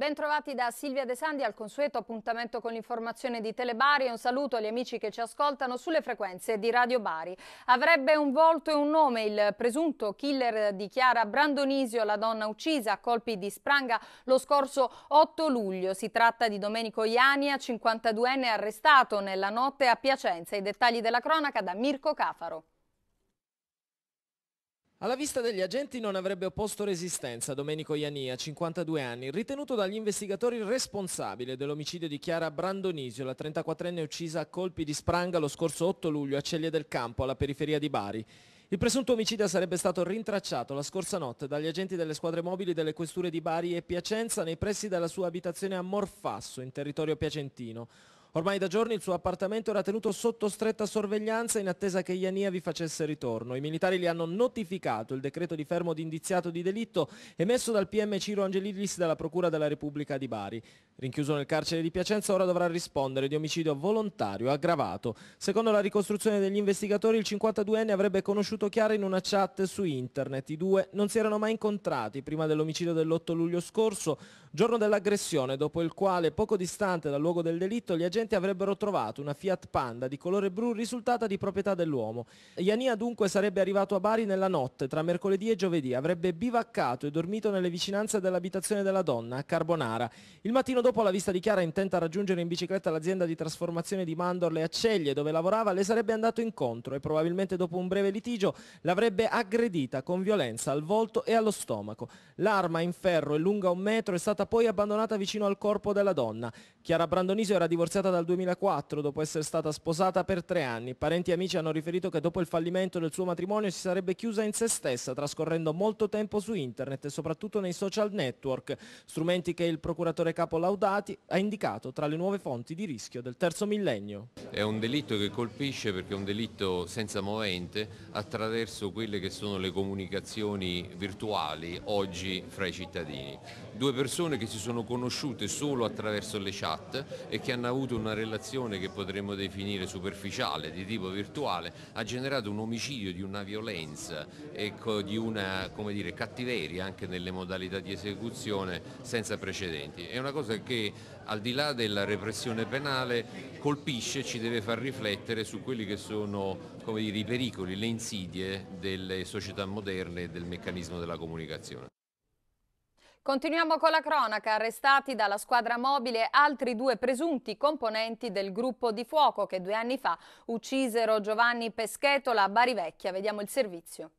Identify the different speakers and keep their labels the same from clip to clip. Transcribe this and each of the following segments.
Speaker 1: Bentrovati da Silvia De Sandi al consueto appuntamento con l'informazione di Telebari e un saluto agli amici che ci ascoltano sulle frequenze di Radio Bari. Avrebbe un volto e un nome il presunto killer di Chiara Brandonisio, la donna uccisa a colpi di spranga lo scorso 8 luglio. Si tratta di Domenico Iania, 52enne arrestato nella notte a Piacenza. I dettagli della cronaca da Mirko Cafaro.
Speaker 2: Alla vista degli agenti non avrebbe opposto resistenza Domenico Iania, 52 anni, ritenuto dagli investigatori responsabile dell'omicidio di Chiara Brandonisio, la 34enne uccisa a colpi di spranga lo scorso 8 luglio a Ceglie del Campo, alla periferia di Bari. Il presunto omicidio sarebbe stato rintracciato la scorsa notte dagli agenti delle squadre mobili delle questure di Bari e Piacenza nei pressi della sua abitazione a Morfasso, in territorio piacentino. Ormai da giorni il suo appartamento era tenuto sotto stretta sorveglianza in attesa che Iania vi facesse ritorno. I militari gli hanno notificato il decreto di fermo di indiziato di delitto emesso dal PM Ciro Angelillis dalla Procura della Repubblica di Bari. Rinchiuso nel carcere di Piacenza ora dovrà rispondere di omicidio volontario aggravato. Secondo la ricostruzione degli investigatori il 52enne avrebbe conosciuto Chiara in una chat su internet. I due non si erano mai incontrati prima dell'omicidio dell'8 luglio scorso, giorno dell'aggressione, dopo il quale poco distante dal luogo del delitto gli agenti gente avrebbero trovato una Fiat Panda di colore blu risultata di proprietà dell'uomo. Iania dunque sarebbe arrivato a Bari nella notte, tra mercoledì e giovedì, avrebbe bivaccato e dormito nelle vicinanze dell'abitazione della donna, a Carbonara. Il mattino dopo la vista di Chiara intenta raggiungere in bicicletta l'azienda di trasformazione di mandorle a Ceglie, dove lavorava, le sarebbe andato incontro e probabilmente dopo un breve litigio l'avrebbe aggredita con violenza al volto e allo stomaco. L'arma in ferro e lunga un metro è stata poi abbandonata vicino al corpo della donna. Chiara Brandonisio era divorziata cantata dal 2004 dopo essere stata sposata per tre anni. Parenti e amici hanno riferito che dopo il fallimento del suo matrimonio si sarebbe chiusa in se stessa, trascorrendo molto tempo su internet e soprattutto nei social network, strumenti che il procuratore capo Laudati ha indicato tra le nuove fonti di rischio del terzo millennio. È un delitto che colpisce perché è un delitto senza movente attraverso quelle che sono le comunicazioni virtuali oggi fra i cittadini due persone che si sono conosciute solo attraverso le chat e che hanno avuto una relazione che potremmo definire superficiale, di tipo virtuale, ha generato un omicidio di una violenza e di una dire, cattiveria anche nelle modalità di esecuzione senza precedenti. È una cosa che al di là della repressione penale colpisce, e ci deve far riflettere su quelli che sono dire, i pericoli, le insidie delle società moderne e del meccanismo della comunicazione.
Speaker 1: Continuiamo con la cronaca, arrestati dalla squadra mobile altri due presunti componenti del gruppo di fuoco che due anni fa uccisero Giovanni Peschetola a Barivecchia. Vediamo il servizio.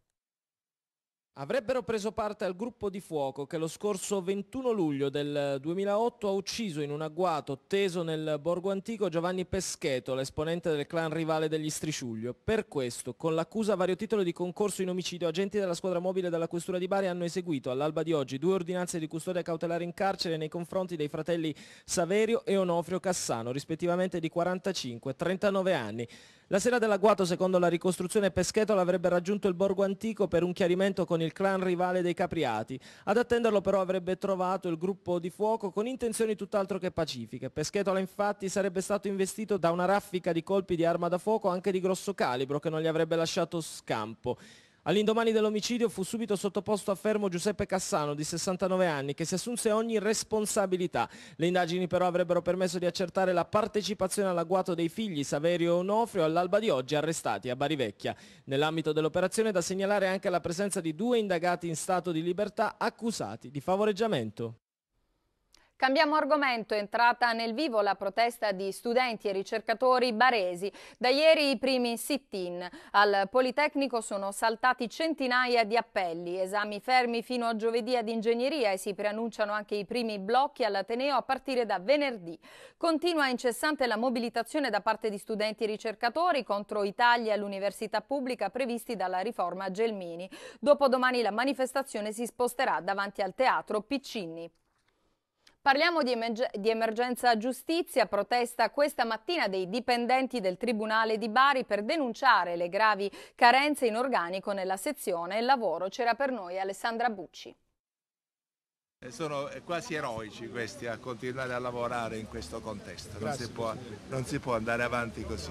Speaker 2: Avrebbero preso parte al gruppo di fuoco che lo scorso 21 luglio del 2008 ha ucciso in un agguato teso nel borgo antico Giovanni Pescheto, l'esponente del clan rivale degli Strisciuglio. Per questo, con l'accusa a vario titolo di concorso in omicidio, agenti della squadra mobile della Questura di Bari hanno eseguito all'alba di oggi due ordinanze di custodia cautelare in carcere nei confronti dei fratelli Saverio e Onofrio Cassano, rispettivamente di 45 e 39 anni. La sera dell'agguato, secondo la ricostruzione, Pescheto l'avrebbe raggiunto il borgo antico per un chiarimento con con il clan rivale dei Capriati. Ad attenderlo però avrebbe trovato il gruppo di fuoco con intenzioni tutt'altro che pacifiche. Peschetola infatti sarebbe stato investito da una raffica di colpi di arma da fuoco anche di grosso calibro che non gli avrebbe lasciato scampo. All'indomani dell'omicidio fu subito sottoposto a fermo Giuseppe Cassano, di 69 anni, che si assunse ogni responsabilità. Le indagini però avrebbero permesso di accertare la partecipazione all'agguato dei figli Saverio e Onofrio all'alba di oggi arrestati a Barivecchia. Nell'ambito dell'operazione è da segnalare anche la presenza di due indagati in stato di libertà accusati di favoreggiamento.
Speaker 1: Cambiamo argomento, è entrata nel vivo la protesta di studenti e ricercatori baresi. Da ieri i primi sit-in. Al Politecnico sono saltati centinaia di appelli, esami fermi fino a giovedì ad ingegneria e si preannunciano anche i primi blocchi all'Ateneo a partire da venerdì. Continua incessante la mobilitazione da parte di studenti e ricercatori contro i tagli all'università pubblica previsti dalla riforma Gelmini. Dopodomani la manifestazione si sposterà davanti al teatro Piccinni. Parliamo di, emerg di, emergenza giustizia, protesta questa mattina dei dipendenti del Tribunale di Bari per denunciare le gravi carenze in organico nella sezione lavoro. C'era per noi Alessandra
Speaker 2: Bucci. Eh, sono eh, quasi eroici questi a continuare a lavorare in questo contesto, non si può, non si
Speaker 3: può andare avanti così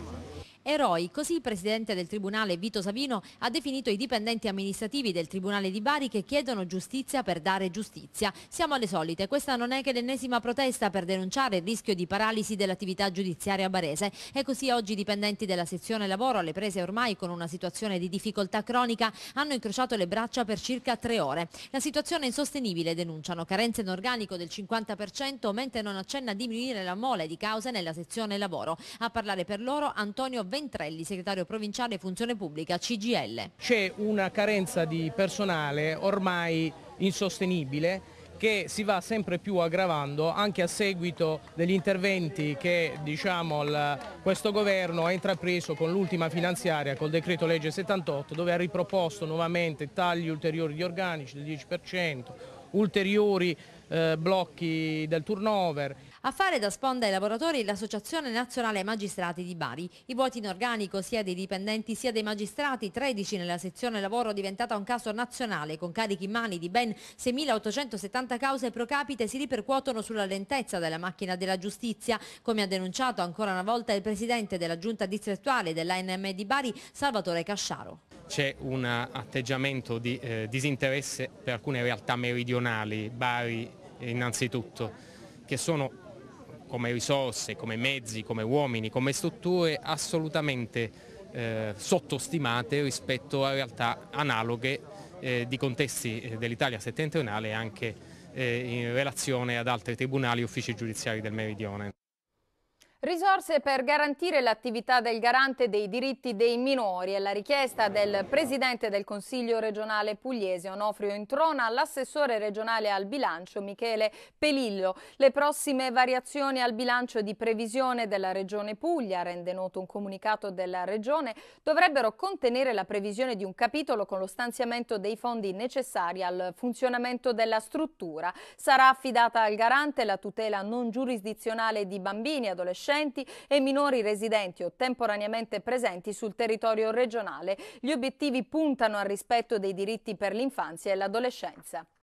Speaker 3: eroi. Così il presidente del Tribunale Vito Savino ha definito i dipendenti amministrativi del Tribunale di Bari che chiedono giustizia per dare giustizia. Siamo alle solite, questa non è che l'ennesima protesta per denunciare il rischio di paralisi dell'attività giudiziaria barese e così oggi i dipendenti della sezione lavoro alle prese ormai con una situazione di difficoltà cronica hanno incrociato le braccia per circa tre ore. La situazione è insostenibile, denunciano carenze in organico del 50% mentre non accenna a diminuire la mole di cause nella sezione lavoro. A parlare per loro Antonio Ventura Ventrelli, segretario provinciale funzione pubblica CGL.
Speaker 2: C'è una carenza di personale ormai insostenibile che si va sempre più aggravando anche a seguito degli interventi che diciamo, il, questo governo ha intrapreso con l'ultima finanziaria, col decreto legge 78, dove ha riproposto nuovamente tagli ulteriori di organici del 10%, ulteriori eh, blocchi del turnover a fare da
Speaker 3: sponda ai lavoratori l'Associazione Nazionale Magistrati di Bari. I vuoti in organico sia dei dipendenti sia dei magistrati, 13 nella sezione lavoro diventata un caso nazionale, con carichi in mani di ben 6.870 cause pro capite si ripercuotono sulla lentezza della macchina della giustizia, come ha denunciato ancora una volta il presidente della giunta distrettuale dell'ANM di Bari, Salvatore Casciaro
Speaker 2: c'è un eh, atteggiamento di eh, disinteresse per alcune realtà meridionali, Bari innanzitutto, che sono come risorse, come mezzi, come uomini, come strutture assolutamente eh, sottostimate rispetto a realtà analoghe eh, di contesti eh, dell'Italia settentrionale anche eh, in relazione ad altri tribunali e uffici giudiziari del meridione.
Speaker 1: Risorse per garantire l'attività del garante dei diritti dei minori è la richiesta del Presidente del Consiglio regionale pugliese Onofrio Introna all'assessore regionale al bilancio Michele Pelillo. Le prossime variazioni al bilancio di previsione della Regione Puglia, rende noto un comunicato della Regione, dovrebbero contenere la previsione di un capitolo con lo stanziamento dei fondi necessari al funzionamento della struttura. Sarà affidata al garante la tutela non giurisdizionale di bambini, adolescenti, adolescenti e minori residenti o temporaneamente presenti sul territorio regionale. Gli obiettivi puntano al rispetto dei diritti per l'infanzia e l'adolescenza.